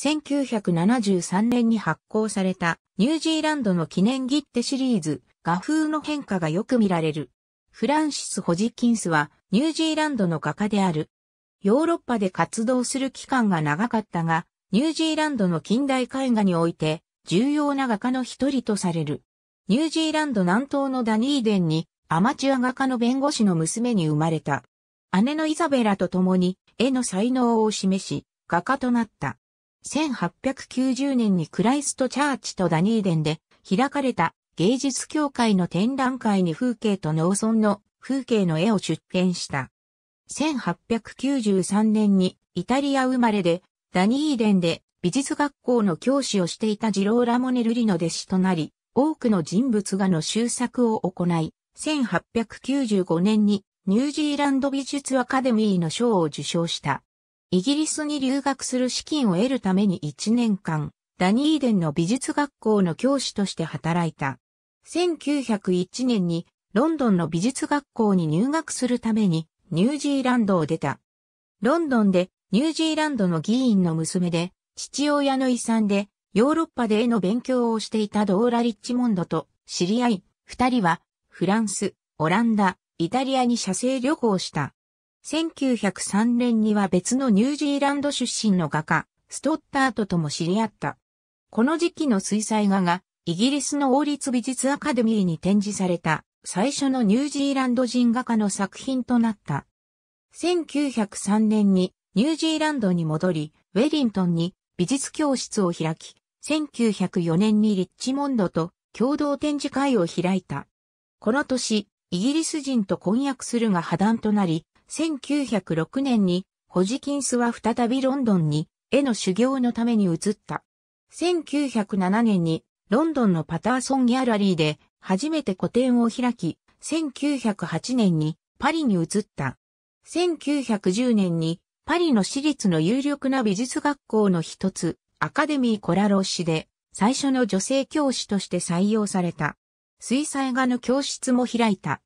1973年に発行されたニュージーランドの記念切手シリーズ、画風の変化がよく見られる。フランシス・ホジキンスはニュージーランドの画家である。ヨーロッパで活動する期間が長かったが、ニュージーランドの近代絵画において重要な画家の一人とされる。ニュージーランド南東のダニーデンにアマチュア画家の弁護士の娘に生まれた。姉のイザベラと共に絵の才能を示し、画家となった。1890年にクライストチャーチとダニーデンで開かれた芸術協会の展覧会に風景と農村の風景の絵を出展した。1893年にイタリア生まれでダニーデンで美術学校の教師をしていたジローラモネルリの弟子となり、多くの人物画の修作を行い、1895年にニュージーランド美術アカデミーの賞を受賞した。イギリスに留学する資金を得るために1年間、ダニーデンの美術学校の教師として働いた。1901年にロンドンの美術学校に入学するためにニュージーランドを出た。ロンドンでニュージーランドの議員の娘で父親の遺産でヨーロッパで絵の勉強をしていたドーラ・リッチモンドと知り合い、二人はフランス、オランダ、イタリアに写生旅行した。1903年には別のニュージーランド出身の画家、ストッタートとも知り合った。この時期の水彩画が、イギリスの王立美術アカデミーに展示された、最初のニュージーランド人画家の作品となった。1903年にニュージーランドに戻り、ウェリントンに美術教室を開き、1904年にリッチモンドと共同展示会を開いた。この年、イギリス人と婚約するが破談となり、1906年にホジキンスは再びロンドンに絵の修行のために移った。1907年にロンドンのパターソンギャラリーで初めて個展を開き、1908年にパリに移った。1910年にパリの私立の有力な美術学校の一つ、アカデミーコラロッシで最初の女性教師として採用された。水彩画の教室も開いた。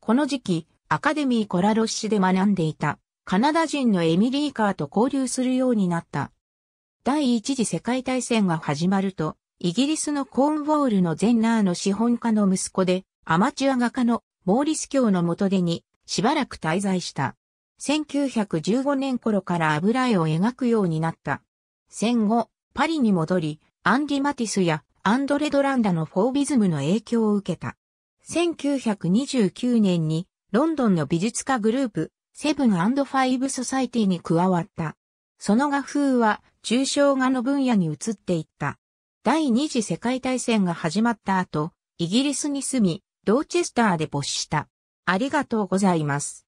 この時期、アカデミーコラロッシで学んでいた、カナダ人のエミリー・カーと交流するようになった。第一次世界大戦が始まると、イギリスのコーンウォールのゼンナーの資本家の息子で、アマチュア画家のモーリス教の元手にしばらく滞在した。1915年頃から油絵を描くようになった。戦後、パリに戻り、アンディ・マティスやアンドレ・ドランダのフォービズムの影響を受けた。1929年にロンドンの美術家グループ、セブンファイブソサイティに加わった。その画風は、抽象画の分野に移っていった。第二次世界大戦が始まった後、イギリスに住み、ドーチェスターで没した。ありがとうございます。